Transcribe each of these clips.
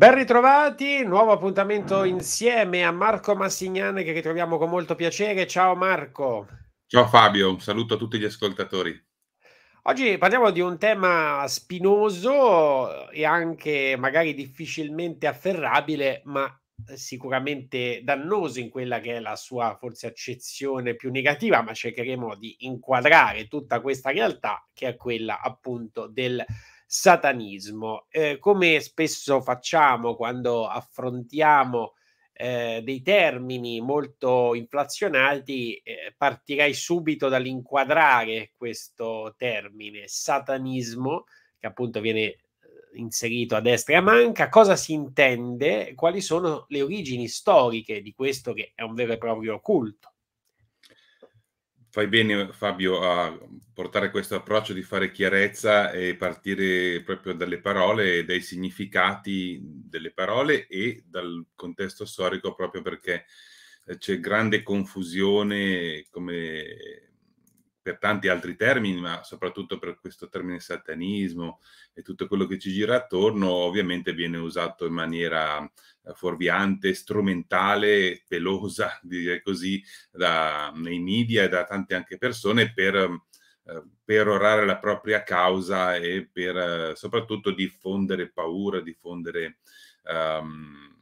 Ben ritrovati, nuovo appuntamento insieme a Marco Massignane che ritroviamo con molto piacere. Ciao Marco. Ciao Fabio, un saluto a tutti gli ascoltatori. Oggi parliamo di un tema spinoso e anche magari difficilmente afferrabile, ma sicuramente dannoso in quella che è la sua forse accezione più negativa, ma cercheremo di inquadrare tutta questa realtà che è quella appunto del satanismo. Eh, come spesso facciamo quando affrontiamo eh, dei termini molto inflazionati, eh, partirai subito dall'inquadrare questo termine satanismo, che appunto viene eh, inserito a destra e a manca, cosa si intende, quali sono le origini storiche di questo che è un vero e proprio culto fai bene Fabio a portare questo approccio di fare chiarezza e partire proprio dalle parole e dai significati delle parole e dal contesto storico proprio perché eh, c'è grande confusione, come per tanti altri termini, ma soprattutto per questo termine satanismo e tutto quello che ci gira attorno, ovviamente viene usato in maniera eh, fuorviante, strumentale, pelosa, direi così, da, nei media e da tante anche persone per eh, per orare la propria causa e per eh, soprattutto diffondere paura, diffondere um,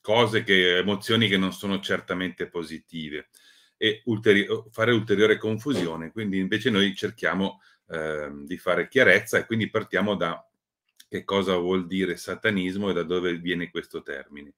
cose, che, emozioni che non sono certamente positive e ulteri- fare ulteriore confusione. Quindi invece noi cerchiamo eh, di fare chiarezza e quindi partiamo da che cosa vuol dire satanismo e da dove viene questo termine.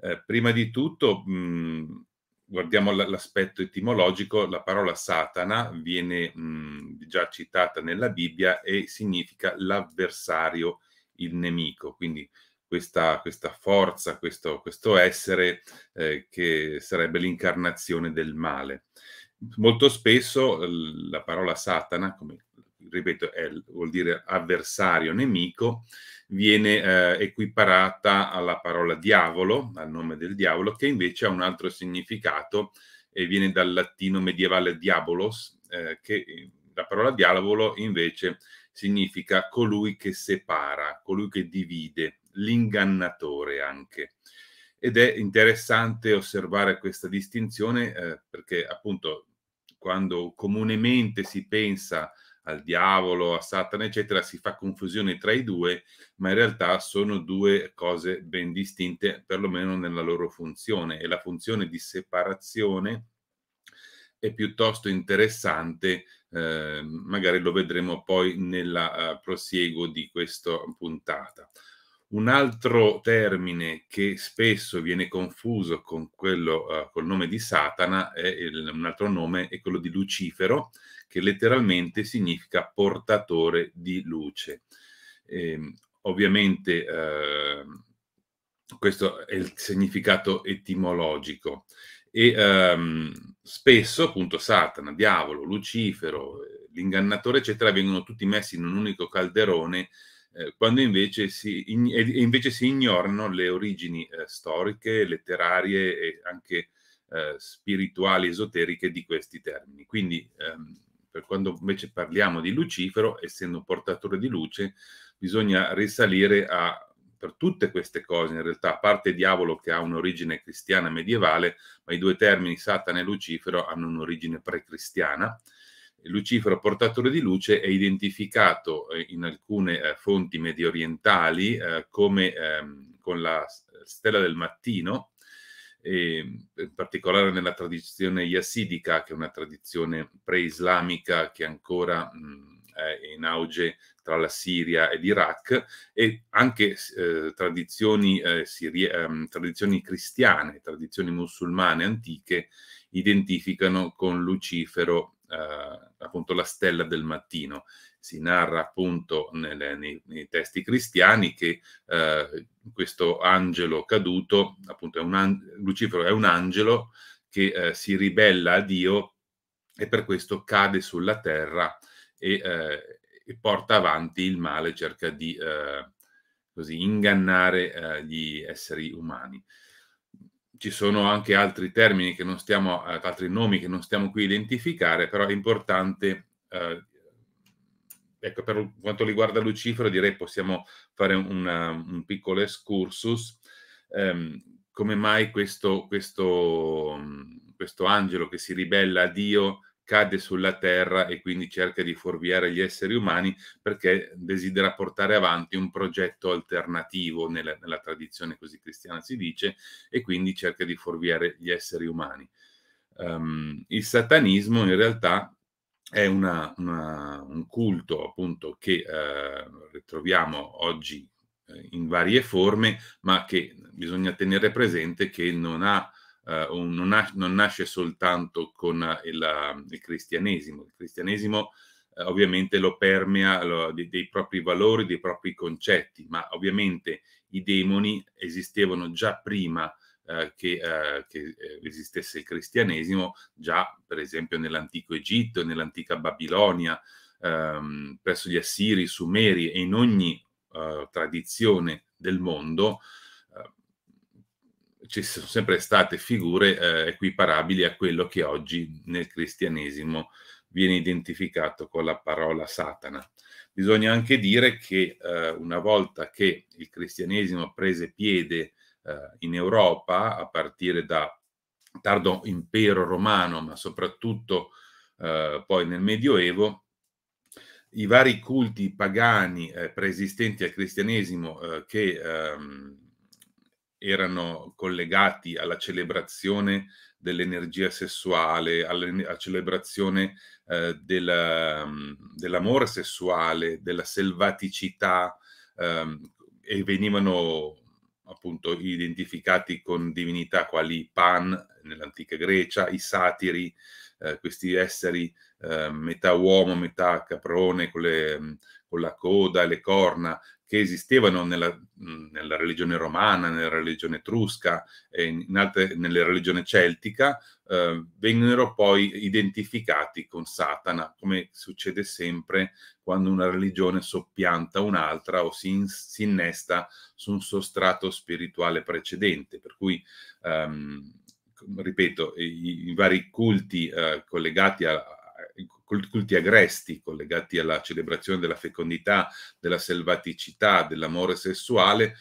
Eh, prima di tutto, mh, guardiamo l- l'aspetto etimologico, la parola Satana viene mh, già citata nella Bibbia e significa l'avversario, il nemico. Quindi questa, questa forza, questo, questo essere eh, che sarebbe l'incarnazione del male. Molto spesso la parola Satana, come ripeto, è, vuol dire avversario, nemico, viene eh, equiparata alla parola diavolo, al nome del diavolo, che invece ha un altro significato e viene dal latino medievale diabolos, eh, che la parola diavolo invece significa colui che separa, colui che divide l'ingannatore anche. Ed è interessante osservare questa distinzione eh, perché appunto quando comunemente si pensa al diavolo, a Satana, eccetera, si fa confusione tra i due, ma in realtà sono due cose ben distinte, perlomeno nella loro funzione. E la funzione di separazione è piuttosto interessante, eh, magari lo vedremo poi nel uh, eh, prosieguo di questa puntata. Un altro termine che spesso viene confuso con quello, uh, col nome di Satana, è il, un altro nome, è quello di Lucifero, che letteralmente significa portatore di luce. E, ehm, ovviamente eh, questo è il significato etimologico. E ehm, spesso, appunto, Satana, diavolo, Lucifero, eh, l'ingannatore, eccetera, vengono tutti messi in un unico calderone eh, quando invece si, in, invece si, ignorano le origini eh, storiche, letterarie e anche eh, spirituali, esoteriche di questi termini. Quindi ehm, per quando invece parliamo di Lucifero, essendo un portatore di luce, bisogna risalire a per tutte queste cose, in realtà, a parte diavolo che ha un'origine cristiana medievale, ma i due termini Satana e Lucifero hanno un'origine pre-cristiana, precristiana, Lucifero portatore di luce è identificato eh, in alcune eh, fonti medio orientali eh, come ehm, con la stella del mattino, in particolare nella tradizione yassidica, che è una tradizione pre-islamica che ancora mm, è in auge tra la Siria e l'Iraq, e anche eh, tradizioni, eh, sirie, eh, tradizioni cristiane, tradizioni musulmane antiche, identificano con Lucifero eh, appunto la stella del mattino. Si narra appunto nelle, nei, nei, testi cristiani che eh, questo angelo caduto, appunto è un, Lucifero è un angelo che eh, si ribella a Dio e per questo cade sulla terra e, e porta avanti il male, cerca di così, ingannare gli esseri umani ci sono anche altri termini che non stiamo, eh, altri nomi che non stiamo qui a identificare, però è importante, eh, ecco, per quanto riguarda Lucifero direi possiamo fare una, un piccolo excursus, ehm, come mai questo, questo, questo angelo che si ribella a Dio cade sulla terra e quindi cerca di fuorviare gli esseri umani perché desidera portare avanti un progetto alternativo nella, nella tradizione così cristiana si dice e quindi cerca di fuorviare gli esseri umani. Um, il satanismo in realtà è una, una, un culto appunto che eh, ritroviamo oggi eh, in varie forme ma che bisogna tenere presente che non ha eh, non, ha, non, nasce soltanto con eh, il, ehm, il cristianesimo. Il cristianesimo eh, ovviamente lo permea lo, dei, dei propri valori, dei propri concetti, ma ovviamente i demoni esistevano già prima eh, che, eh, che, eh, esistesse il cristianesimo, già per esempio nell'antico Egitto, nell'antica Babilonia, ehm, presso gli Assiri, i Sumeri e in ogni eh, tradizione del mondo ci sono sempre state figure eh, equiparabili a quello che oggi nel cristianesimo viene identificato con la parola Satana. Bisogna anche dire che eh, una volta che il cristianesimo prese piede eh, in Europa, a partire da tardo impero romano, ma soprattutto eh, poi nel Medioevo, i vari culti pagani eh, preesistenti al cristianesimo eh, che ehm, erano collegati alla celebrazione dell'energia sessuale, alla celebrazione eh, della, mm, dell'amore sessuale, della selvaticità eh, e venivano appunto identificati con divinità quali Pan nell'antica Grecia, i satiri, eh, questi esseri eh, metà uomo, metà caprone, con le, mm, con la coda e le corna che esistevano nella, nella religione romana, nella religione etrusca e in altre, nella religione celtica, eh, vennero poi identificati con Satana, come succede sempre quando una religione soppianta un'altra o si, in, si innesta su un sostrato spirituale precedente. Per cui ehm, ripeto, i, i, vari culti eh, collegati a, culti agresti collegati alla celebrazione della fecondità, della selvaticità, dell'amore sessuale,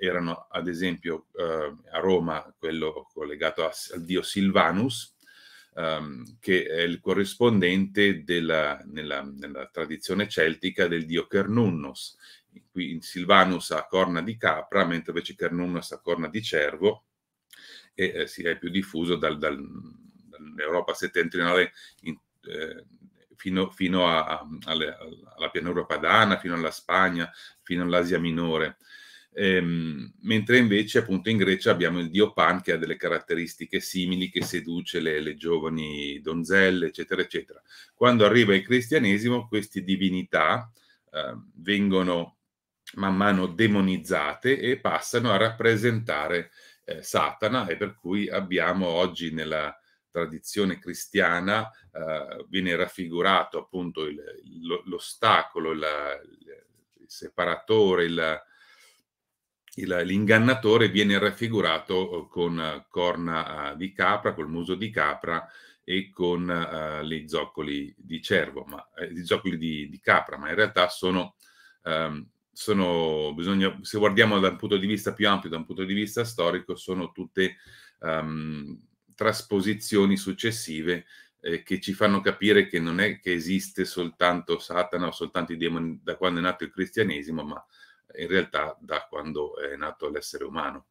eh, erano ad esempio eh, a Roma quello collegato a, al dio Silvanus, ehm, che è il corrispondente della, nella, nella, tradizione celtica del dio Cernunnos. Qui Silvanus ha corna di capra, mentre invece Cernunnos ha corna di cervo e eh, si è più diffuso dal, dal, dall'Europa settentrionale in, eh, fino, fino a, a, alla pianura padana, fino alla Spagna, fino all'Asia minore. Ehm, mentre invece appunto in Grecia abbiamo il dio Pan che ha delle caratteristiche simili, che seduce le, le giovani donzelle, eccetera, eccetera. Quando arriva il cristianesimo, queste divinità eh, vengono man mano demonizzate e passano a rappresentare eh, Satana e per cui abbiamo oggi nella, tradizione cristiana eh, viene raffigurato appunto il, l'ostacolo, la, il separatore, il, l'ingannatore viene raffigurato eh, con corna eh, di capra, col muso di capra e con uh, gli zoccoli di cervo, ma eh, gli zoccoli di, di, capra, ma in realtà sono, um, sono bisogna, se guardiamo da un punto di vista più ampio, da un punto di vista storico, sono tutte um, trasposizioni successive eh, che ci fanno capire che non è che esiste soltanto Satana o soltanto i demoni da quando è nato il cristianesimo, ma in realtà da quando è nato l'essere umano.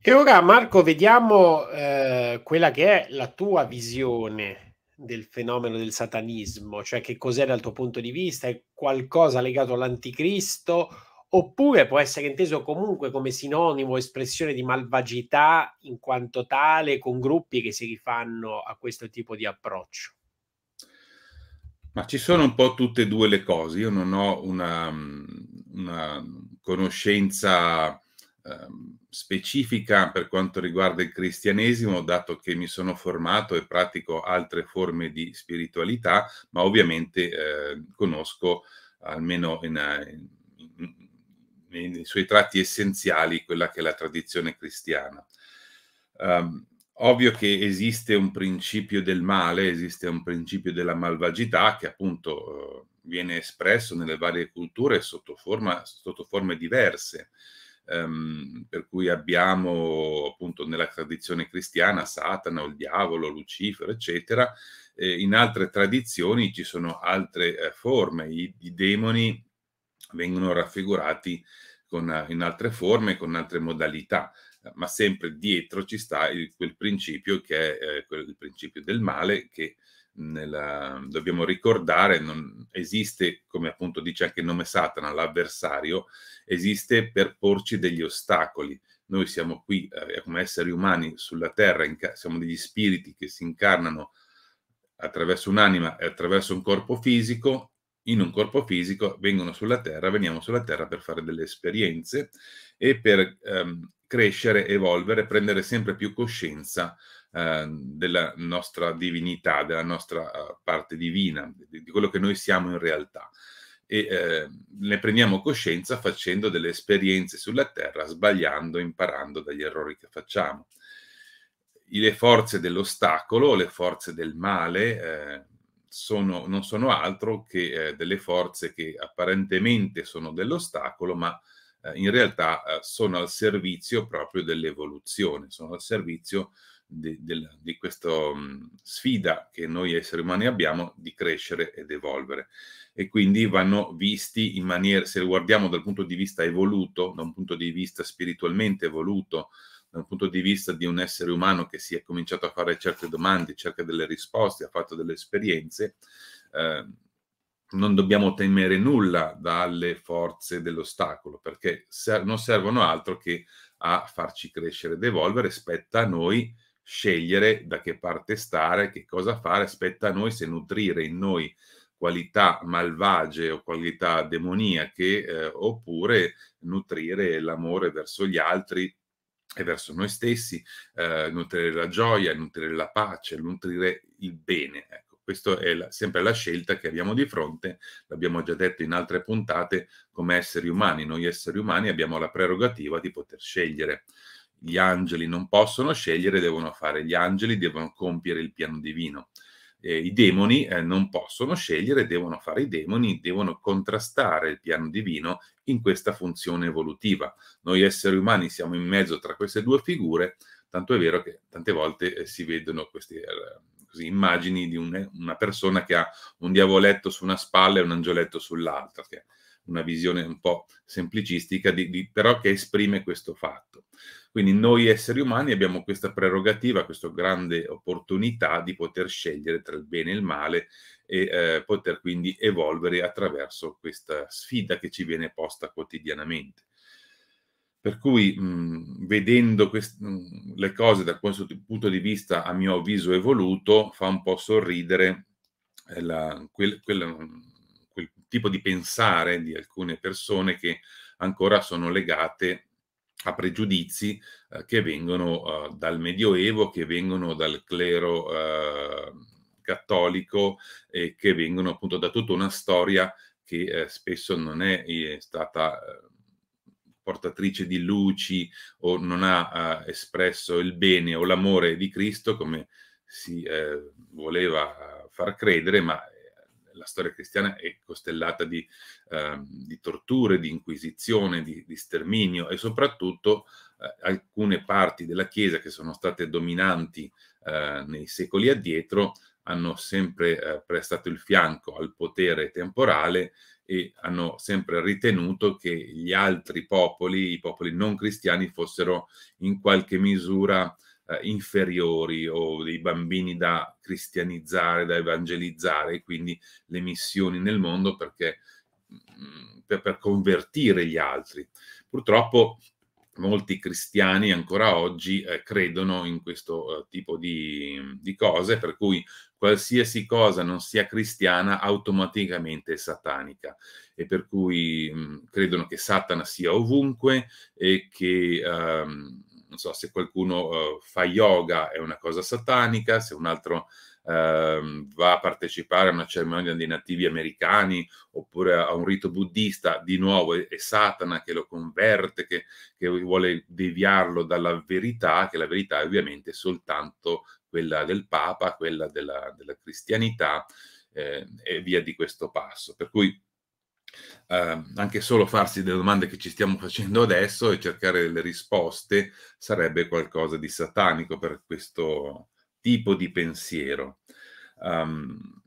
E ora Marco, vediamo eh, quella che è la tua visione del fenomeno del satanismo, cioè che cos'è dal tuo punto di vista, è qualcosa legato all'anticristo oppure può essere inteso comunque come sinonimo, espressione di malvagità in quanto tale, con gruppi che si rifanno a questo tipo di approccio? Ma ci sono un po' tutte e due le cose. Io non ho una, una conoscenza ehm, specifica per quanto riguarda il cristianesimo, dato che mi sono formato e pratico altre forme di spiritualità, ma ovviamente eh, conosco almeno in, nei suoi tratti essenziali quella che è la tradizione cristiana. Um, ovvio che esiste un principio del male, esiste un principio della malvagità che appunto eh, viene espresso nelle varie culture sotto, forma, sotto forme diverse. Um, per cui abbiamo appunto nella tradizione cristiana Satana, il diavolo, Lucifero, eccetera. Eh, in altre tradizioni ci sono altre eh, forme, I, i demoni vengono raffigurati con, eh, in altre forme, con altre modalità, ma sempre dietro ci sta il, quel principio che è eh, quello del principio del male che nella, dobbiamo ricordare, non esiste, come appunto dice anche il nome Satana, l'avversario, esiste per porci degli ostacoli. Noi siamo qui eh, come esseri umani sulla terra, siamo degli spiriti che si incarnano attraverso un'anima e attraverso un corpo fisico in un corpo fisico, vengono sulla Terra, veniamo sulla Terra per fare delle esperienze e per ehm, crescere, evolvere, prendere sempre più coscienza eh, della nostra divinità, della nostra eh, parte divina, di, di, quello che noi siamo in realtà. E eh, ne prendiamo coscienza facendo delle esperienze sulla Terra, sbagliando, imparando dagli errori che facciamo. Le forze dell'ostacolo, le forze del male, eh, sono, non sono altro che eh, delle forze che apparentemente sono dell'ostacolo, ma eh, in realtà eh, sono al servizio proprio dell'evoluzione, sono al servizio di, di, di questa mm, sfida che noi esseri umani abbiamo di crescere ed evolvere. E quindi vanno visti in maniera, se guardiamo dal punto di vista evoluto, da un punto di vista spiritualmente evoluto, da un punto di vista di un essere umano che si è cominciato a fare certe domande, cerca delle risposte, ha fatto delle esperienze, eh, non dobbiamo temere nulla dalle forze dell'ostacolo, perché ser- non servono altro che a farci crescere ed evolvere, spetta a noi scegliere da che parte stare, che cosa fare, spetta a noi se nutrire in noi qualità malvagie o qualità demoniache eh, oppure nutrire l'amore verso gli altri e verso noi stessi, eh, nutrire la gioia, nutrire la pace, nutrire il bene. Ecco, questa è la, sempre la scelta che abbiamo di fronte, l'abbiamo già detto in altre puntate, come esseri umani. Noi esseri umani abbiamo la prerogativa di poter scegliere. Gli angeli non possono scegliere, devono fare. Gli angeli devono compiere il piano divino eh, i demoni eh, non possono scegliere, devono fare i demoni, devono contrastare il piano divino in questa funzione evolutiva. Noi esseri umani siamo in mezzo tra queste due figure, tanto è vero che tante volte eh, si vedono queste eh, così, immagini di un, una persona che ha un diavoletto su una spalla e un angioletto sull'altra, che è una visione un po' semplicistica, di, di, però che esprime questo fatto. Quindi noi esseri umani abbiamo questa prerogativa, questa grande opportunità di poter scegliere tra il bene e il male e eh, poter quindi evolvere attraverso questa sfida che ci viene posta quotidianamente. Per cui, mh, vedendo quest- mh, le cose da questo punto di vista, a mio avviso, evoluto, fa un po' sorridere eh, la, quel, quel, quel tipo di pensare di alcune persone che ancora sono legate a pregiudizi eh, che vengono eh, dal Medioevo, che vengono dal clero eh, cattolico e che vengono appunto da tutta una storia che eh, spesso non è, è eh, stata eh, portatrice di luci o non ha espresso il bene o l'amore di Cristo come si voleva far credere, ma la storia cristiana è costellata di, eh, di torture, di inquisizione, di, di sterminio e soprattutto eh, alcune parti della Chiesa che sono state dominanti eh, nei secoli addietro hanno sempre eh, prestato il fianco al potere temporale e hanno sempre ritenuto che gli altri popoli, i popoli non cristiani, fossero in qualche misura eh, inferiori o dei bambini da cristianizzare, da evangelizzare, quindi le missioni nel mondo perché, mm, per, per convertire gli altri. Purtroppo molti cristiani ancora oggi eh, credono in questo eh, tipo di, di, cose, per cui qualsiasi cosa non sia cristiana automaticamente è satanica e per cui mh, mm, credono che Satana sia ovunque e che ehm, non so se qualcuno eh, fa yoga è una cosa satanica, se un altro eh, va a partecipare a una cerimonia dei nativi americani oppure a un rito buddista, di nuovo è, è Satana che lo converte, che, che vuole deviarlo dalla verità, che la verità è ovviamente soltanto quella del Papa, quella della, della cristianità eh, e via di questo passo. Per cui Ehm, anche solo farsi delle domande che ci stiamo facendo adesso e cercare le risposte sarebbe qualcosa di satanico per questo tipo di pensiero. Um,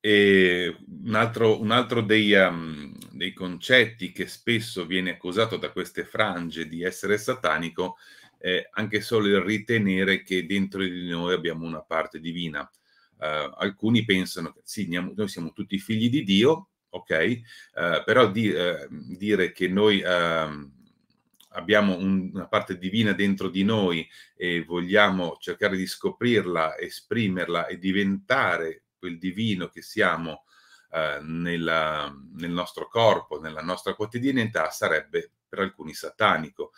e un altro, un altro dei, um, dei, concetti che spesso viene accusato da queste frange di essere satanico è anche solo il ritenere che dentro di noi abbiamo una parte divina. Uh, alcuni pensano che sì, noi siamo tutti figli di Dio, ok? Eh, però di, eh, dire che noi eh, abbiamo un, una parte divina dentro di noi e vogliamo cercare di scoprirla, esprimerla e diventare quel divino che siamo eh, nella, nel nostro corpo, nella nostra quotidianità, sarebbe per alcuni satanico.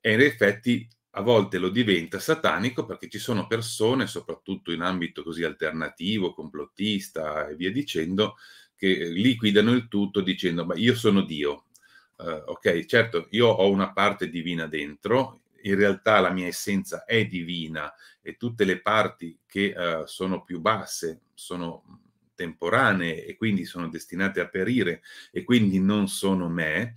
E in effetti a volte lo diventa satanico perché ci sono persone, soprattutto in ambito così alternativo, complottista e via dicendo, che liquidano il tutto dicendo ma io sono Dio. Uh, ok, certo, io ho una parte divina dentro, in realtà la mia essenza è divina e tutte le parti che uh, sono più basse sono temporanee e quindi sono destinate a perire e quindi non sono me.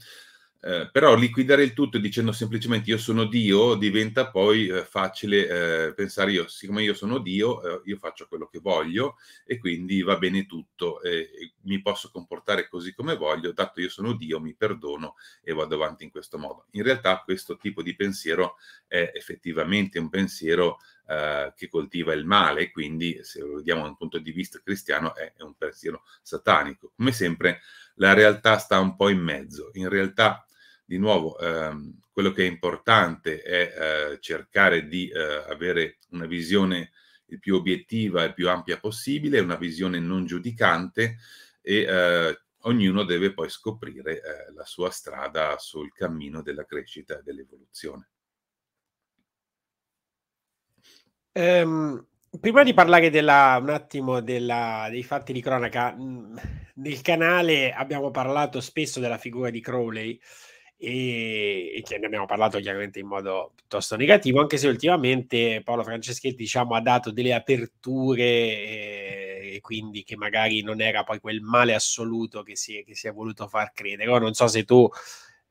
Eh, però liquidare il tutto dicendo semplicemente io sono Dio diventa poi eh, facile eh, pensare io, siccome io sono Dio, eh, io faccio quello che voglio e quindi va bene tutto, e mi posso comportare così come voglio, dato io sono Dio, mi perdono e vado avanti in questo modo. In realtà questo tipo di pensiero è effettivamente un pensiero eh, che coltiva il male, quindi se lo vediamo da un punto di vista cristiano è, è un pensiero satanico. Come sempre la realtà sta un po' in mezzo, in realtà di nuovo ehm, quello che è importante è eh, cercare di eh, avere una visione il più obiettiva e più ampia possibile, una visione non giudicante e eh, ognuno deve poi scoprire eh, la sua strada sul cammino della crescita e dell'evoluzione. Um, prima di parlare della, un attimo della, dei fatti di cronaca, mm, nel canale abbiamo parlato spesso della figura di Crowley e, e che ne abbiamo parlato chiaramente in modo piuttosto negativo, anche se ultimamente Paolo Franceschetti diciamo, ha dato delle aperture e, eh, e quindi che magari non era poi quel male assoluto che si, che si è voluto far credere. Ora non so se tu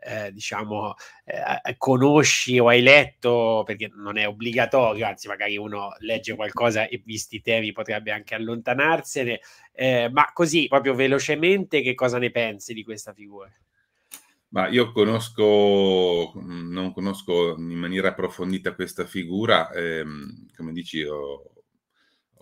eh, diciamo, eh, eh, conosci o hai letto, perché non è obbligatorio, anzi magari uno legge qualcosa e visti i temi potrebbe anche allontanarsene, eh, ma così proprio velocemente che cosa ne pensi di questa figura? Ma io conosco, mm, non conosco in maniera approfondita questa figura, ehm, come dici, ho,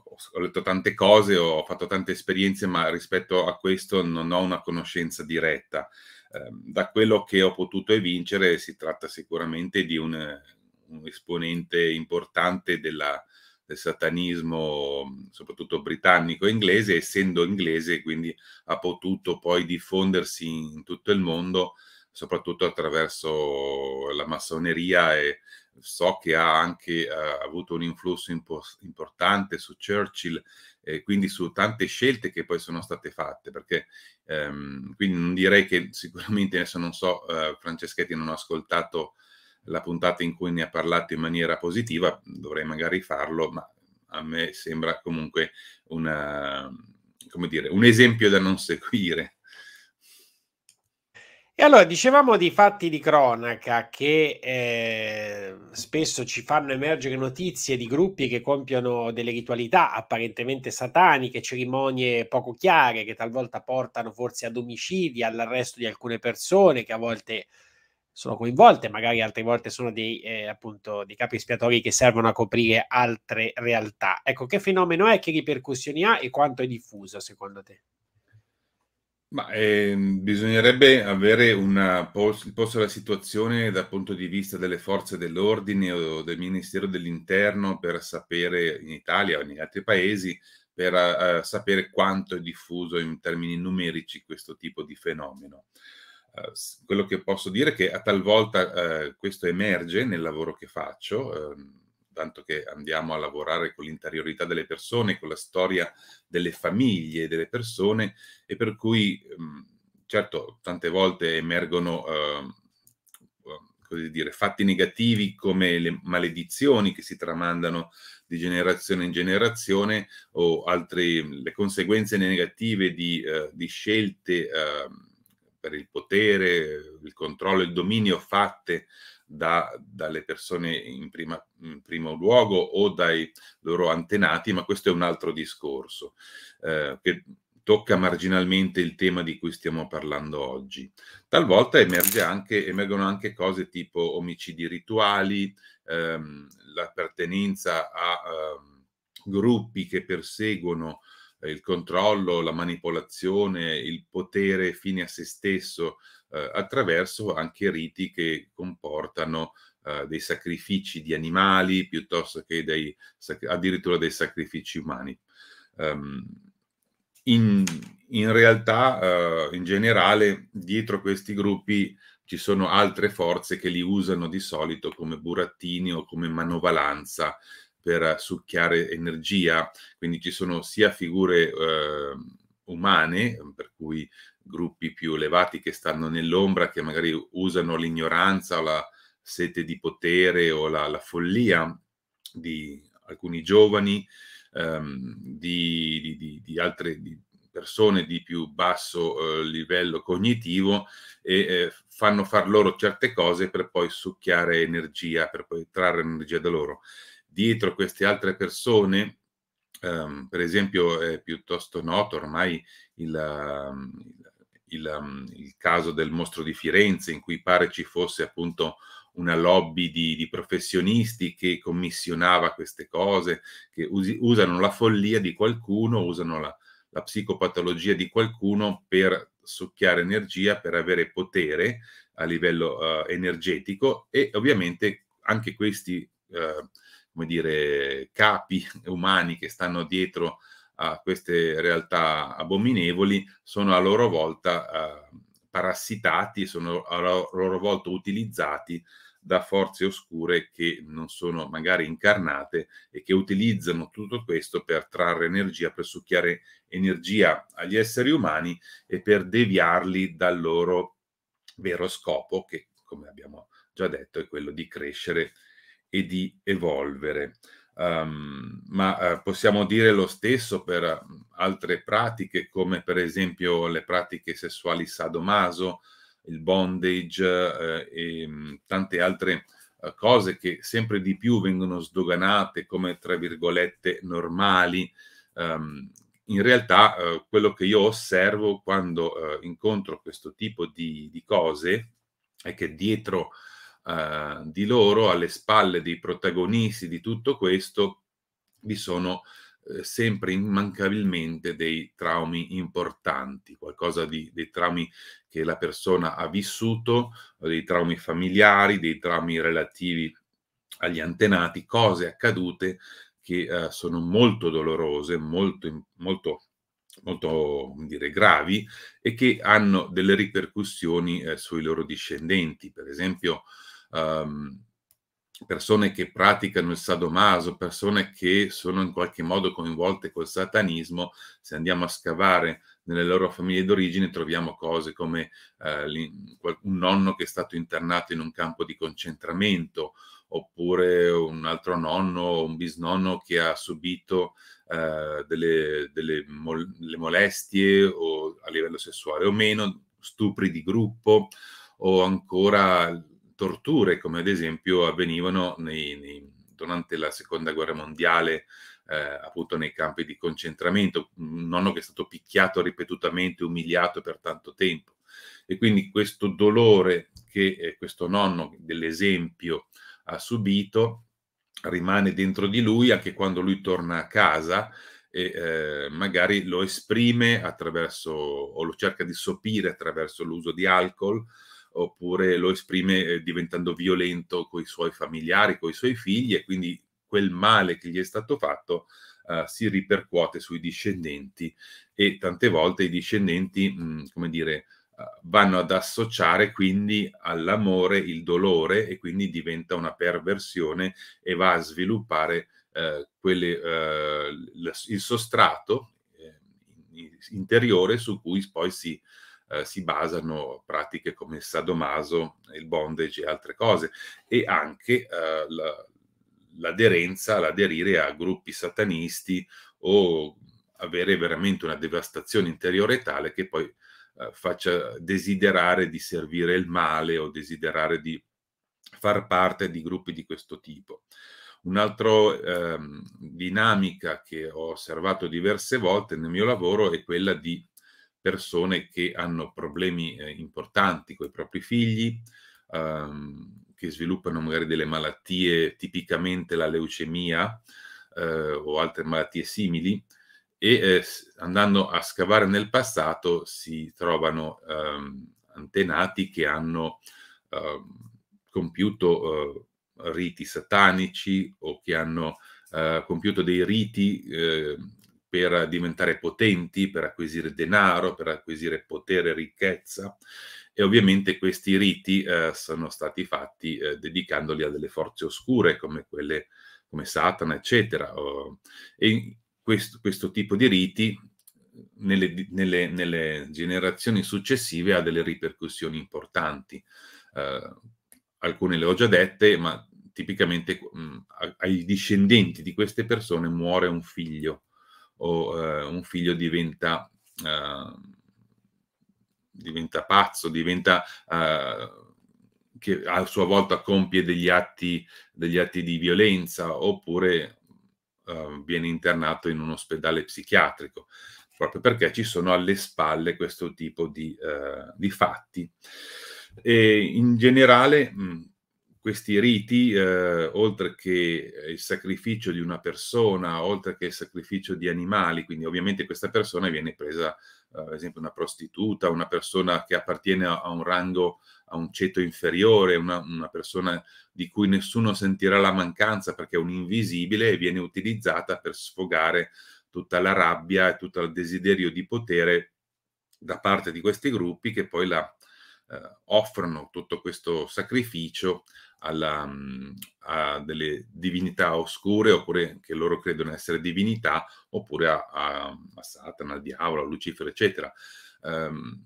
ho letto tante cose, ho fatto tante esperienze, ma rispetto a questo non ho una conoscenza diretta. Ehm, da quello che ho potuto evincere si tratta sicuramente di un, un esponente importante della, del satanismo, soprattutto britannico e inglese, essendo inglese, quindi ha potuto poi diffondersi in tutto il mondo soprattutto attraverso la massoneria e so che ha anche ha eh, avuto un influsso impo- importante su Churchill e quindi su tante scelte che poi sono state fatte, perché ehm, quindi non direi che sicuramente adesso non so, eh, Franceschetti non ho ascoltato la puntata in cui ne ha parlato in maniera positiva, dovrei magari farlo, ma a me sembra comunque una, come dire, un esempio da non seguire. E allora dicevamo dei fatti di cronaca che eh, spesso ci fanno emergere notizie di gruppi che compiono delle ritualità apparentemente sataniche, cerimonie poco chiare che talvolta portano forse ad omicidi, all'arresto di alcune persone che a volte sono coinvolte, magari altre volte sono dei, eh, appunto, dei capi espiatori che servono a coprire altre realtà. Ecco, che fenomeno è, che ripercussioni ha e quanto è diffuso secondo te? Ma ehm, bisognerebbe avere una pos- il posto della situazione dal punto di vista delle forze dell'ordine o del Ministero dell'Interno per sapere in Italia o negli altri paesi per eh, eh sapere quanto è diffuso in termini numerici questo tipo di fenomeno. Eh, quello che posso dire è che a talvolta eh, questo emerge nel lavoro che faccio. Ehm, tanto che andiamo a lavorare con l'interiorità delle persone, con la storia delle famiglie, delle persone, e per cui, ehm, certo, tante volte emergono, eh, ehm, così dire, fatti negativi come le maledizioni che si tramandano di generazione in generazione o altre, le conseguenze negative di, eh, di scelte eh, per il potere, il controllo, il dominio fatte da, dalle persone in, prima, in, primo luogo o dai loro antenati, ma questo è un altro discorso eh, che tocca marginalmente il tema di cui stiamo parlando oggi. Talvolta anche, emergono anche cose tipo omicidi rituali, ehm, l'appartenenza a ehm, gruppi che perseguono eh, il controllo, la manipolazione, il potere fine a se stesso eh, attraverso anche riti che comportano eh, dei sacrifici di animali piuttosto che dei, addirittura dei sacrifici umani. Um, in, in, realtà, uh, in generale, dietro questi gruppi ci sono altre forze che li usano di solito come burattini o come manovalanza per succhiare energia, quindi ci sono sia figure uh, umane, per cui gruppi più elevati che stanno nell'ombra, che magari usano l'ignoranza o la sete di potere o la, la follia di alcuni giovani, ehm, di, di, di, di, altre persone di più basso eh, livello cognitivo e eh, fanno far loro certe cose per poi succhiare energia, per poi trarre energia da loro. Dietro queste altre persone, ehm, per esempio, è piuttosto noto ormai il, ehm, il il, um, il, caso del mostro di Firenze in cui pare ci fosse appunto una lobby di, di professionisti che commissionava queste cose, che usi, usano la follia di qualcuno, usano la, la psicopatologia di qualcuno per succhiare energia, per avere potere a livello uh, energetico e ovviamente anche questi, uh, come dire, capi umani che stanno dietro a queste realtà abominevoli sono a loro volta eh, parassitati, sono a loro volta utilizzati da forze oscure che non sono magari incarnate e che utilizzano tutto questo per trarre energia, per succhiare energia agli esseri umani e per deviarli dal loro vero scopo che, come abbiamo già detto, è quello di crescere e di evolvere. Um, ma uh, possiamo dire lo stesso per mm, altre pratiche come per esempio le pratiche sessuali sadomaso, il bondage uh, e um, tante altre uh, cose che sempre di più vengono sdoganate come tra virgolette normali. Um, in realtà quello che io osservo quando incontro questo tipo di, di cose è che dietro uh, eh, di loro, alle spalle dei protagonisti di tutto questo, vi sono eh, sempre immancabilmente dei traumi importanti, qualcosa di, dei traumi che la persona ha vissuto, dei traumi familiari, dei traumi relativi agli antenati, cose accadute che eh, sono molto dolorose, molto, molto molto dire, gravi e che hanno delle ripercussioni eh, sui loro discendenti. Per esempio, um, persone che praticano il sadomaso, persone che sono in qualche modo coinvolte col satanismo, se andiamo a scavare nelle loro famiglie d'origine troviamo cose come eh, un nonno che è stato internato in un campo di concentramento, oppure un altro nonno, o un bisnonno che ha subito eh, delle, delle mol molestie o, a livello sessuale o meno, stupri di gruppo o ancora torture come ad esempio avvenivano nei, nei, durante la seconda guerra mondiale eh, appunto nei campi di concentramento, un nonno che è stato picchiato ripetutamente, umiliato per tanto tempo. E quindi questo dolore che eh, questo nonno dell'esempio ha subito rimane dentro di lui anche quando lui torna a casa e eh, magari lo esprime attraverso o lo cerca di sopire attraverso l'uso di alcol oppure lo esprime eh, diventando violento con i suoi familiari, con i suoi figli e quindi quel male che gli è stato fatto uh, si ripercuote sui discendenti e tante volte i discendenti, mh, mm, come dire, uh, vanno ad associare quindi all'amore il dolore e quindi diventa una perversione e va a sviluppare uh, quelle, il sostrato interiore su cui poi si eh, si basano pratiche come il sadomaso, il bondage e altre cose, e anche eh, l'aderenza, l'aderire a gruppi satanisti o avere veramente una devastazione interiore tale che poi eh, faccia desiderare di servire il male o desiderare di far parte di gruppi di questo tipo. Un'altra ehm, dinamica che ho osservato diverse volte nel mio lavoro è quella di persone che hanno problemi eh, importanti con i propri figli, ehm, che sviluppano magari delle malattie, tipicamente la leucemia eh, o altre malattie simili, e eh, andando a scavare nel passato si trovano ehm, antenati che hanno ehm, compiuto eh, riti satanici o che hanno eh, compiuto dei riti ehm, per diventare potenti, per acquisire denaro, per acquisire potere e ricchezza. E ovviamente questi riti eh, sono stati fatti eh, dedicandoli a delle forze oscure come quelle come Satana, eccetera. E questo, questo tipo di riti nelle, nelle, nelle, generazioni successive ha delle ripercussioni importanti. Eh, alcune le ho già dette, ma tipicamente mh, ai discendenti di queste persone muore un figlio o eh, un figlio diventa, eh, diventa pazzo, diventa, eh, che a sua volta compie degli atti, degli atti di violenza oppure eh, viene internato in un ospedale psichiatrico, proprio perché ci sono alle spalle questo tipo di, eh, di fatti. E in generale, mh, questi riti, eh, oltre che il sacrificio di una persona, oltre che il sacrificio di animali, quindi ovviamente questa persona viene presa, eh, ad esempio, una prostituta, una persona che appartiene a, a un rango, a un ceto inferiore, una, una, persona di cui nessuno sentirà la mancanza perché è un invisibile e viene utilizzata per sfogare tutta la rabbia e tutto il desiderio di potere da parte di questi gruppi che poi la, eh, offrono tutto questo sacrificio alla, mhmm, a delle divinità oscure, oppure che loro credono essere divinità, oppure a, a, a Satana, al diavolo, a Lucifero, eccetera. Um,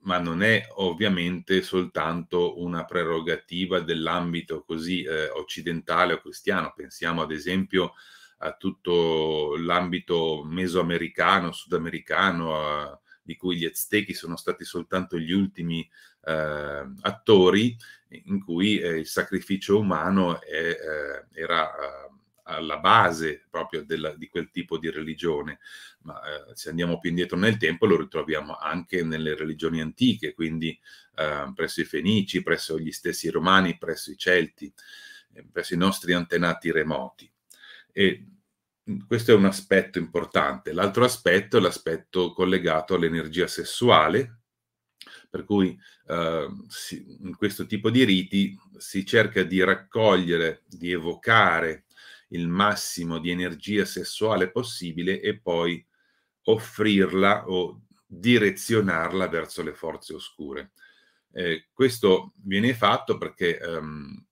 ma non è ovviamente soltanto una prerogativa dell'ambito così eh, occidentale o cristiano. Pensiamo ad esempio a tutto l'ambito mesoamericano, sudamericano, eh, di cui gli aztechi sono stati soltanto gli ultimi eh, attori, in cui eh, il sacrificio umano è, eh, era eh, alla base proprio della, di quel tipo di religione, ma eh, se andiamo più indietro nel tempo lo ritroviamo anche nelle religioni antiche, quindi eh, presso i Fenici, presso gli stessi Romani, presso i Celti, eh, presso i nostri antenati remoti. E questo è un aspetto importante. L'altro aspetto è l'aspetto collegato all'energia sessuale, per cui eh, si, in questo tipo di riti si cerca di raccogliere, di evocare il massimo di energia sessuale possibile e poi offrirla o direzionarla verso le forze oscure. Eh, questo viene fatto perché ehm,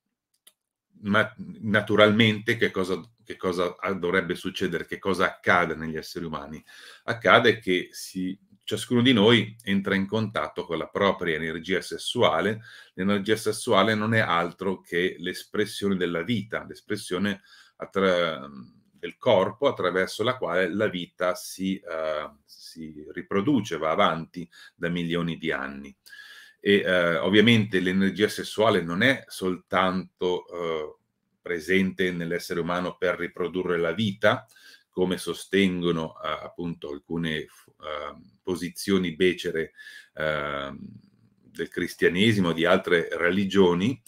naturalmente che cosa, che cosa dovrebbe succedere, che cosa accade negli esseri umani? Accade che si ciascuno di noi entra in contatto con la propria energia sessuale. L'energia sessuale non è altro che l'espressione della vita, l'espressione attra- del corpo attraverso la quale la vita si, uh, si riproduce, va avanti da milioni di anni. E uh, ovviamente l'energia sessuale non è soltanto uh, presente nell'essere umano per riprodurre la vita, come sostengono eh, appunto alcune ehm, posizioni becere ehm, del cristianesimo, di altre religioni,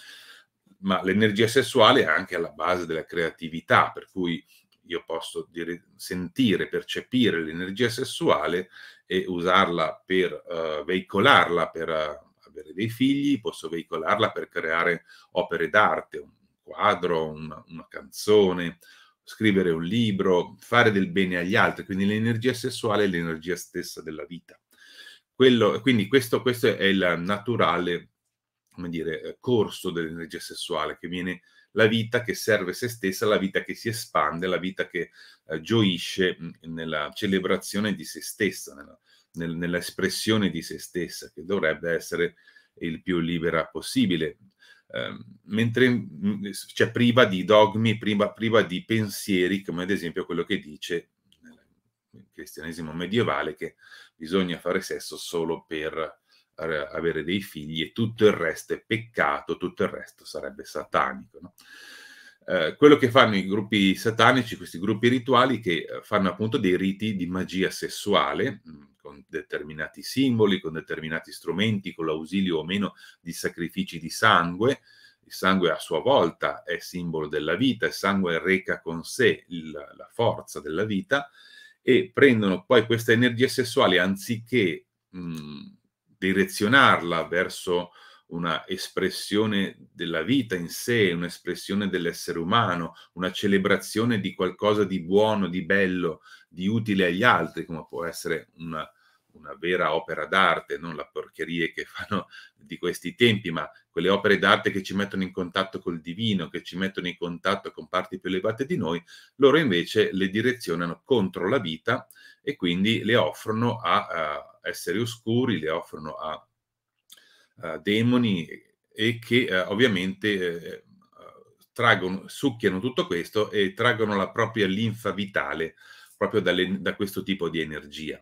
ma l'energia sessuale è anche alla base della creatività, per cui io posso dire, sentire, percepire l'energia sessuale e usarla per uh, veicolarla, per uh, avere dei figli, posso veicolarla per creare opere d'arte, un quadro, una, una canzone, scrivere un libro, fare del bene agli altri, quindi l'energia sessuale è l'energia stessa della vita. Quello, quindi questo, questo, è il naturale dire, corso dell'energia sessuale che viene la vita che serve se stessa, la vita che si espande, la vita che eh, gioisce mm, nella celebrazione di se stessa, nella, nel, nell'espressione di se stessa, che dovrebbe essere il più libera possibile. Ehm, mentre mm, cioè, priva di dogmi, priva, priva di pensieri, come ad esempio quello che dice nel cristianesimo medievale che bisogna fare sesso solo per eh, avere dei figli e tutto il resto è peccato, tutto il resto sarebbe satanico. No? Eh, quello che fanno i gruppi satanici, questi gruppi rituali che eh, fanno appunto dei riti di magia sessuale, mm, con determinati simboli, con determinati strumenti, con l'ausilio o meno di sacrifici di sangue. Il sangue a sua volta è simbolo della vita, il sangue reca con sé il, la forza della vita e prendono poi questa energia sessuale anziché mh, direzionarla verso una espressione della vita in sé, un'espressione dell'essere umano, una celebrazione di qualcosa di buono, di bello, di utile agli altri, come può essere una, una vera opera d'arte, non la porcheria che fanno di questi tempi, ma quelle opere d'arte che ci mettono in contatto col divino, che ci mettono in contatto con parti più elevate di noi, loro invece le direzionano contro la vita e quindi le offrono a, uh, esseri oscuri, le offrono a, uh, demoni e che uh, ovviamente eh, traggono, succhiano tutto questo e traggono la propria linfa vitale proprio dalle, da questo tipo di energia.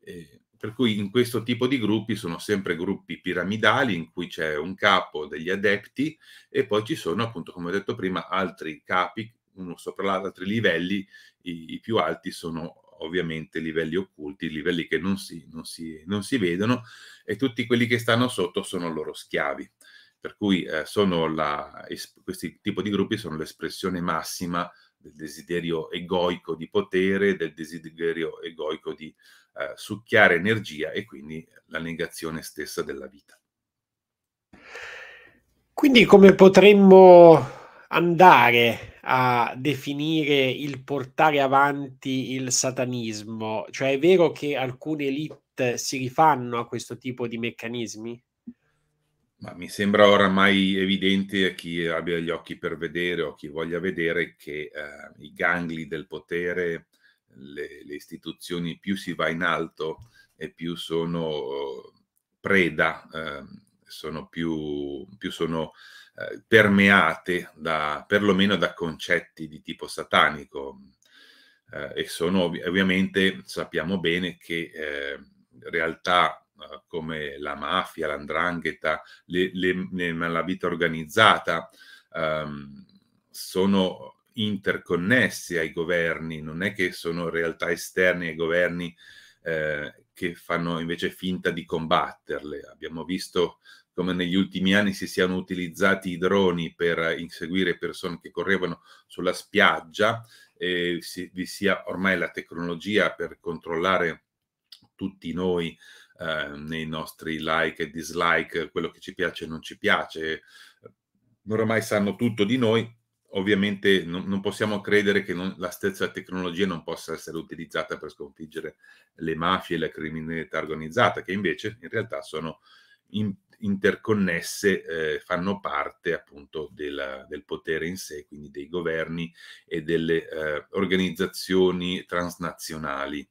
Eh, per cui in questo tipo di gruppi sono sempre gruppi piramidali in cui c'è un capo degli adepti e poi ci sono appunto come ho detto prima altri capi uno sopra l'altro altri livelli i, i, più alti sono ovviamente livelli occulti livelli che non si, non, si, non si, vedono e tutti quelli che stanno sotto sono loro schiavi per cui eh, la, es, questi tipi di gruppi sono l'espressione massima del desiderio egoico di potere, del desiderio egoico di eh, succhiare energia e quindi la negazione stessa della vita. Quindi come potremmo andare a definire il portare avanti il satanismo? Cioè è vero che alcune elite si rifanno a questo tipo di meccanismi? Ma mi sembra oramai evidente a chi abbia gli occhi per vedere o chi voglia vedere che eh, i gangli del potere le, le istituzioni più si va in alto e più sono preda, eh, sono più, più sono eh, permeate da, perlomeno da concetti di tipo satanico eh, e sono ovviamente, sappiamo bene che ehm, realtà eh, come la mafia, l'andrangheta, le, le, le malavita organizzata ehm, sono interconnessi ai governi, non è che sono realtà esterne ai governi eh, che fanno invece finta di combatterle. Abbiamo visto come negli ultimi anni si siano utilizzati i droni per inseguire persone che correvano sulla spiaggia e si, vi sia ormai la tecnologia per controllare tutti noi eh, nei nostri like e dislike, quello che ci piace e non ci piace. Ormai sanno tutto di noi, ovviamente non, non, possiamo credere che non, la stessa tecnologia non possa essere utilizzata per sconfiggere le mafie e la criminalità organizzata, che invece in realtà sono in, interconnesse, eh, fanno parte appunto della, del potere in sé, quindi dei governi e delle eh, organizzazioni transnazionali.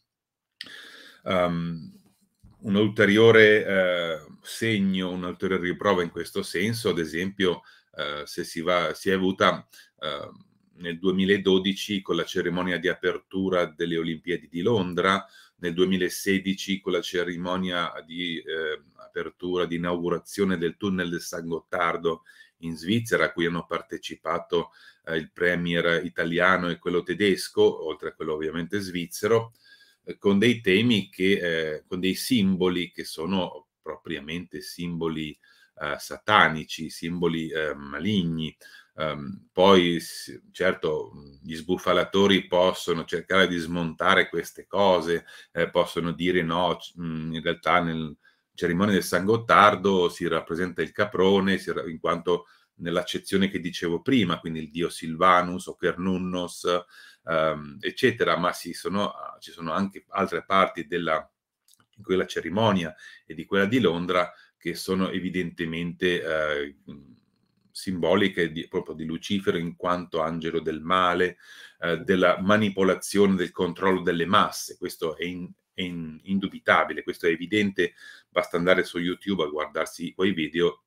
Um, un ulteriore eh, segno, un'ulteriore riprova in questo senso, ad esempio, Uh, se si, va, si, è avuta Ehm, nel 2012 con la cerimonia di apertura delle Olimpiadi di Londra, nel 2016 con la cerimonia di eh, apertura, di inaugurazione del tunnel del San Gottardo in Svizzera, a cui hanno partecipato eh, il premier italiano e quello tedesco, oltre a quello ovviamente svizzero, eh, con dei temi che, eh, con dei simboli che sono propriamente simboli eh, satanici, simboli eh, maligni. Um, poi certo gli sbuffalatori possono cercare di smontare queste cose, eh, possono dire no, mhmm, in realtà nel cerimonia del San Gottardo si rappresenta il caprone in quanto nell'accezione che dicevo prima, quindi il dio Silvanus o Cernunnos, um, ehm, eccetera, ma sono, ci sono anche altre parti della, quella cerimonia e di quella di Londra che sono evidentemente... Eh, simboliche di, proprio di Lucifero in quanto angelo del male, eh, della manipolazione, del controllo delle masse. Questo è, in, è in, indubitabile, questo è evidente, basta andare su YouTube a guardarsi quei video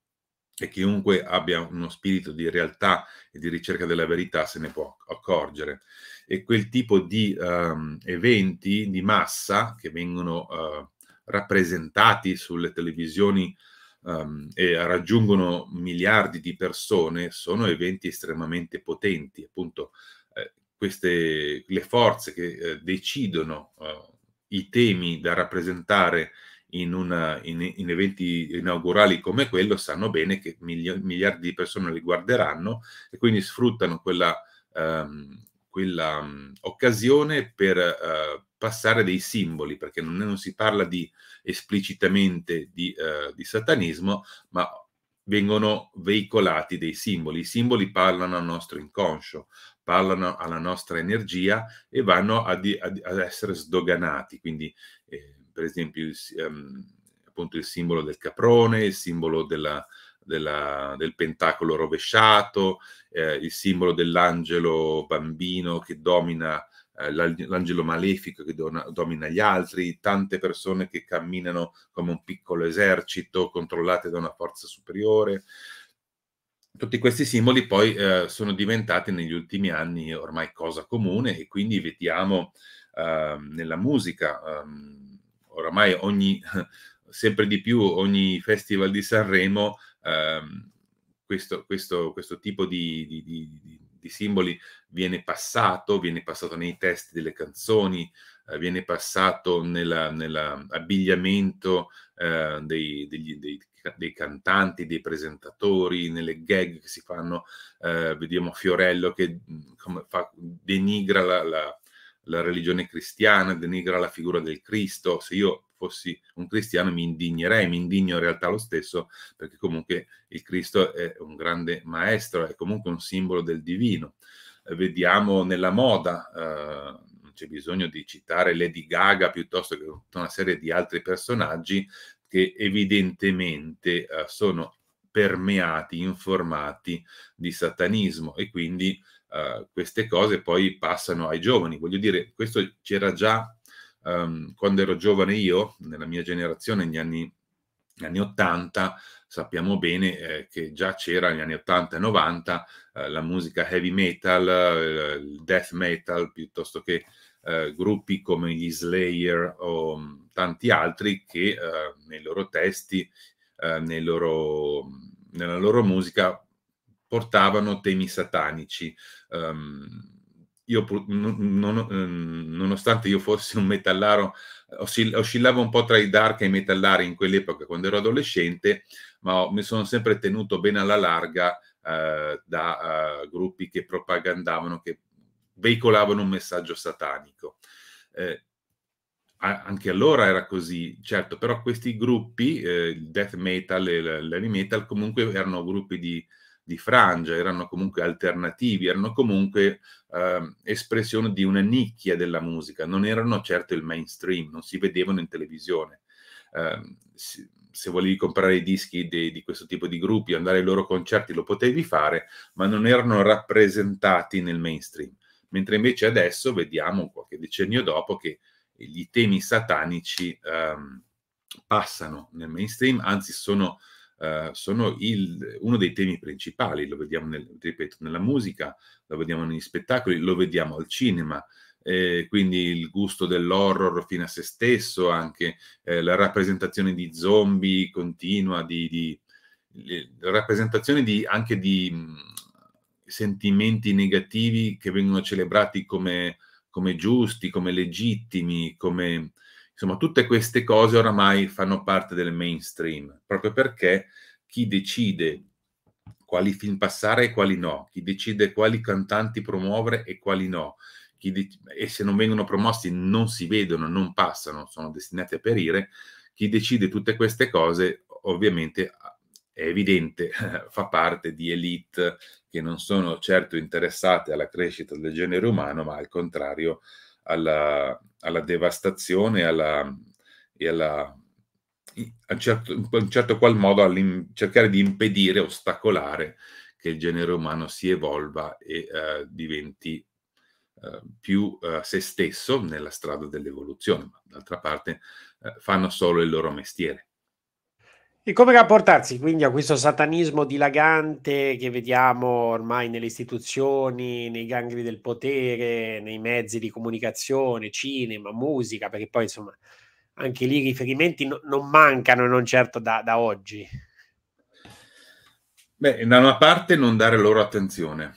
e chiunque abbia uno spirito di realtà e di ricerca della verità se ne può accorgere. E quel tipo di um, eventi di massa che vengono uh, rappresentati sulle televisioni um, e raggiungono miliardi di persone, sono eventi estremamente potenti. Appunto, eh, queste, le forze che eh, decidono eh, i temi da rappresentare in, una, in, in, eventi inaugurali come quello sanno bene che milio, miliardi di persone li guarderanno e quindi sfruttano quella, um, quella um, occasione per, uh, passare dei simboli, perché non, non si parla di, esplicitamente di, eh, di, satanismo, ma vengono veicolati dei simboli. I simboli parlano al nostro inconscio, parlano alla nostra energia e vanno ad, ad, ad essere sdoganati. Quindi, eh, per esempio, il, ehm, appunto il simbolo del caprone, il simbolo della, della, del pentacolo rovesciato, eh, il simbolo dell'angelo bambino che domina eh, l'angelo malefico che dona, domina gli altri, tante persone che camminano come un piccolo esercito controllate da una forza superiore. Tutti questi simboli poi eh, sono diventati negli ultimi anni ormai cosa comune e quindi vediamo eh, nella musica ehm, oramai ogni, sempre di più ogni festival di Sanremo ehm, questo, questo, questo, tipo di, di, di di simboli viene passato, viene passato nei testi delle canzoni, eh, viene passato nell'abbigliamento eh, dei, dei, dei, cantanti, dei presentatori, nelle gag che si fanno, eh, vediamo Fiorello che mm, come fa, denigra la, la la religione cristiana denigra la figura del Cristo. Se io fossi un cristiano mi indignerei, mi indigno in realtà lo stesso, perché comunque il Cristo è un grande maestro, è comunque un simbolo del divino. Eh, vediamo nella moda, eh, non c'è bisogno di citare Lady Gaga piuttosto che tutta una serie di altri personaggi che evidentemente eh, sono permeati, informati di satanismo e quindi uh, queste cose poi passano ai giovani. Voglio dire, questo c'era già um, quando ero giovane io, nella mia generazione, negli anni, negli anni 80, sappiamo bene eh, che già c'era negli anni 80 e 90 eh, la musica heavy metal, eh, il eh, death metal, piuttosto che eh, gruppi come gli Slayer o m, mm, tanti altri che nei loro testi, loro, nella loro musica portavano temi satanici. Um, io, non, ehm, nonostante io fossi un metallaro, oscillavo un po' tra i dark e i metallari in quell'epoca quando ero adolescente, ma mi sono sempre tenuto bene alla larga eh, da eh, gruppi che propagandavano, che veicolavano un messaggio satanico. Eh, anche allora era così, certo, però questi gruppi, eh, il death metal e l'heavy metal, comunque erano gruppi di di frangia, erano comunque alternativi, erano comunque eh, espressione di una nicchia della musica, non erano certo il mainstream, non si vedevano in televisione. Eh, se volevi comprare i dischi di, di questo tipo di gruppi, andare ai loro concerti lo potevi fare, ma non erano rappresentati nel mainstream. Mentre invece adesso vediamo, qualche decennio dopo, che gli temi satanici ehm, passano nel mainstream, anzi sono eh, sono il, uno dei temi principali, lo vediamo nel, ripeto, nella musica, lo vediamo negli spettacoli, lo vediamo al cinema, eh, quindi il gusto dell'horror fino a se stesso, anche eh, la rappresentazione di zombie continua, di, di, di la rappresentazione di, anche di mh, sentimenti negativi che vengono celebrati come, come giusti, come legittimi, come Insomma, tutte queste cose oramai fanno parte del mainstream, proprio perché chi decide quali film passare e quali no, chi decide quali cantanti promuovere e quali no, e se non vengono promossi non si vedono, non passano, sono destinati a perire, chi decide tutte queste cose ovviamente è evidente, fa parte di elite che non sono certo interessate alla crescita del genere umano, ma al contrario alla, alla devastazione alla, e alla, in, certo, in certo qual modo a cercare di impedire, ostacolare che il genere umano si evolva e eh, diventi eh, più eh, se stesso nella strada dell'evoluzione, ma d'altra parte eh, fanno solo il loro mestiere. E come rapportarsi quindi a questo satanismo dilagante che vediamo ormai nelle istituzioni, nei gangli del potere, nei mezzi di comunicazione, cinema, musica, perché poi insomma anche lì i riferimenti no, non mancano, e non certo da, da oggi. Beh, da una parte non dare loro attenzione,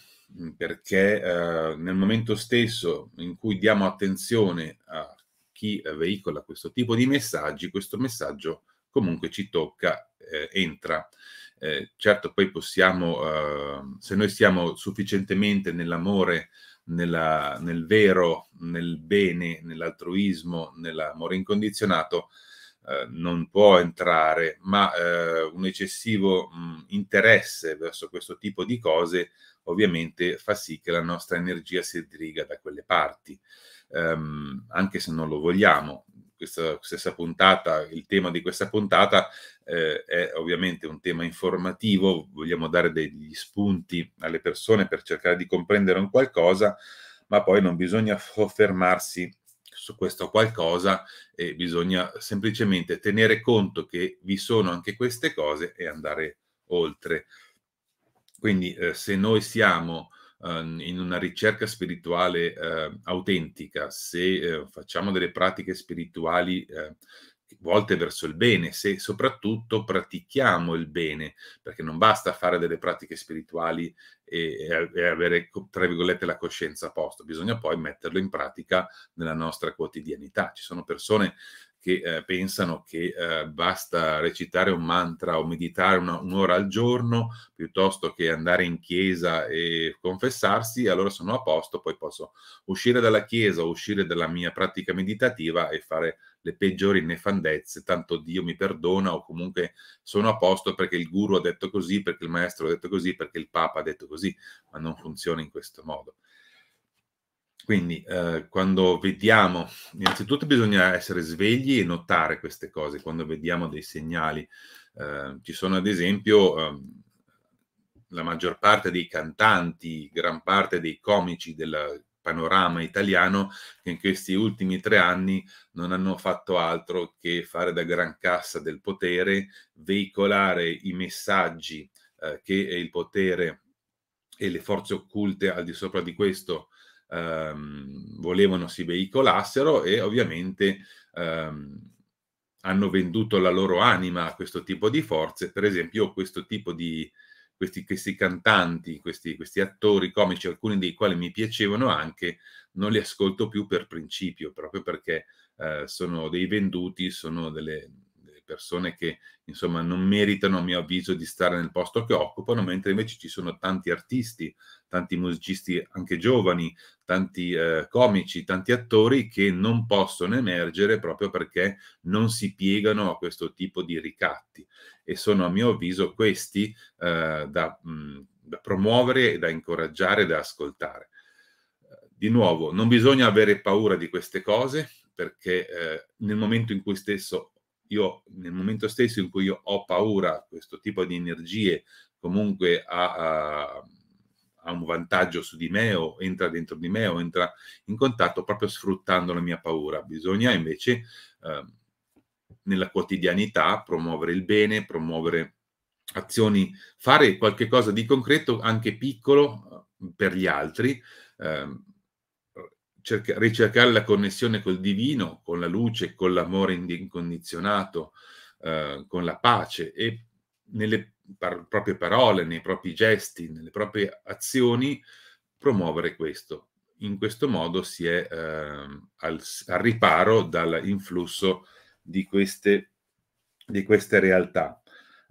perché eh, nel momento stesso in cui diamo attenzione a chi veicola questo tipo di messaggi, questo messaggio comunque ci tocca, eh, entra. Eh, certo, poi possiamo, eh, se noi siamo sufficientemente nell'amore, nella, nel vero, nel bene, nell'altruismo, nell'amore incondizionato, eh, non può entrare, ma eh, un eccessivo mh, mm, interesse verso questo tipo di cose ovviamente fa sì che la nostra energia si diriga da quelle parti, ehm, anche se non lo vogliamo questa, stessa puntata, il tema di questa puntata eh, è ovviamente un tema informativo, vogliamo dare degli spunti alle persone per cercare di comprendere un qualcosa, ma poi non bisogna soffermarsi su questo qualcosa e bisogna semplicemente tenere conto che vi sono anche queste cose e andare oltre. Quindi eh, se noi siamo Ehm, in una ricerca spirituale eh, autentica, se eh, facciamo delle pratiche spirituali eh, volte verso il bene, se soprattutto pratichiamo il bene, perché non basta fare delle pratiche spirituali e, e avere, tra virgolette, la coscienza a posto, bisogna poi metterlo in pratica nella nostra quotidianità. Ci sono persone che eh, pensano che eh, basta recitare un mantra o meditare una, un'ora al giorno piuttosto che andare in chiesa e confessarsi, allora sono a posto, poi posso uscire dalla chiesa, uscire dalla mia pratica meditativa e fare le peggiori nefandezze, tanto Dio mi perdona o comunque sono a posto perché il guru ha detto così, perché il maestro ha detto così, perché il papa ha detto così, ma non funziona in questo modo. Quindi eh, quando vediamo, innanzitutto bisogna essere svegli e notare queste cose, quando vediamo dei segnali. Eh, ci sono ad esempio eh, la maggior parte dei cantanti, gran parte dei comici del panorama italiano che in questi ultimi tre anni non hanno fatto altro che fare da gran cassa del potere, veicolare i messaggi eh, che il potere e le forze occulte al di sopra di questo ehm, volevano si veicolassero e ovviamente ehm, hanno venduto la loro anima a questo tipo di forze. Per esempio, questo tipo di questi, questi cantanti, questi, questi attori comici, alcuni dei quali mi piacevano anche, non li ascolto più per principio, proprio perché eh, sono dei venduti, sono delle, persone che insomma non meritano a mio avviso di stare nel posto che occupano, mentre invece ci sono tanti artisti, tanti musicisti anche giovani, tanti eh, comici, tanti attori che non possono emergere proprio perché non si piegano a questo tipo di ricatti. E sono a mio avviso questi eh, da, mh, mm, da promuovere, da incoraggiare, da ascoltare. Di nuovo, non bisogna avere paura di queste cose perché eh, nel momento in cui stesso io, nel momento stesso in cui io ho paura, questo tipo di energie comunque a, a ha un vantaggio su di me o entra dentro di me o entra in contatto proprio sfruttando la mia paura. Bisogna invece eh, nella quotidianità promuovere il bene, promuovere azioni, fare qualche cosa di concreto, anche piccolo, eh, per gli altri, eh, cerca, ricercare la connessione col divino, con la luce, con l'amore incondizionato, eh, con la pace e nelle par- proprie parole, nei propri gesti, nelle proprie azioni, promuovere questo. In questo modo si è eh, al, al, riparo dall'influsso di queste, di queste realtà.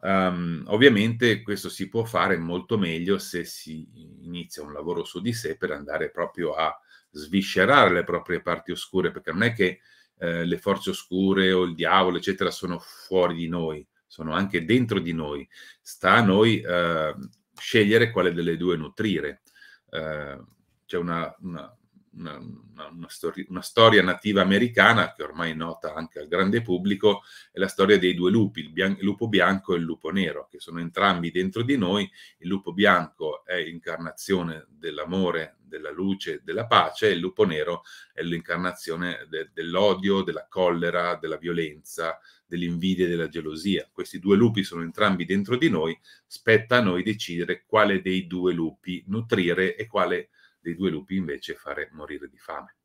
Um, ovviamente questo si può fare molto meglio se si inizia un lavoro su di sé per andare proprio a sviscerare le proprie parti oscure, perché non è che eh, le forze oscure o il diavolo, eccetera, sono fuori di noi, sono anche dentro di noi. Sta a noi eh, scegliere quale delle due nutrire. Eh, c'è una, una, una, una, storia, una, storia nativa americana che ormai è nota anche al grande pubblico, è la storia dei due lupi, il, bian- il, lupo bianco e il lupo nero, che sono entrambi dentro di noi. Il lupo bianco è l'incarnazione dell'amore, della luce, della pace, e il lupo nero è l'incarnazione de- dell'odio, della collera, della violenza, dell'invidia e della gelosia. Questi due lupi sono entrambi dentro di noi, spetta a noi decidere quale dei due lupi nutrire e quale dei due lupi invece fare morire di fame.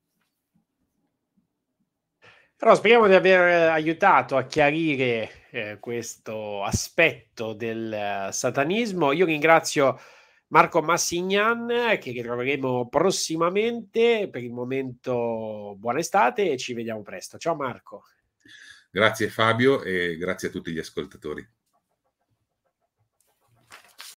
Però speriamo di aver eh, aiutato a chiarire eh, questo aspetto del eh, satanismo. Io ringrazio Marco Massignan che ritroveremo prossimamente. Per il momento buona estate e ci vediamo presto. Ciao Marco. Grazie Fabio e grazie a tutti gli ascoltatori.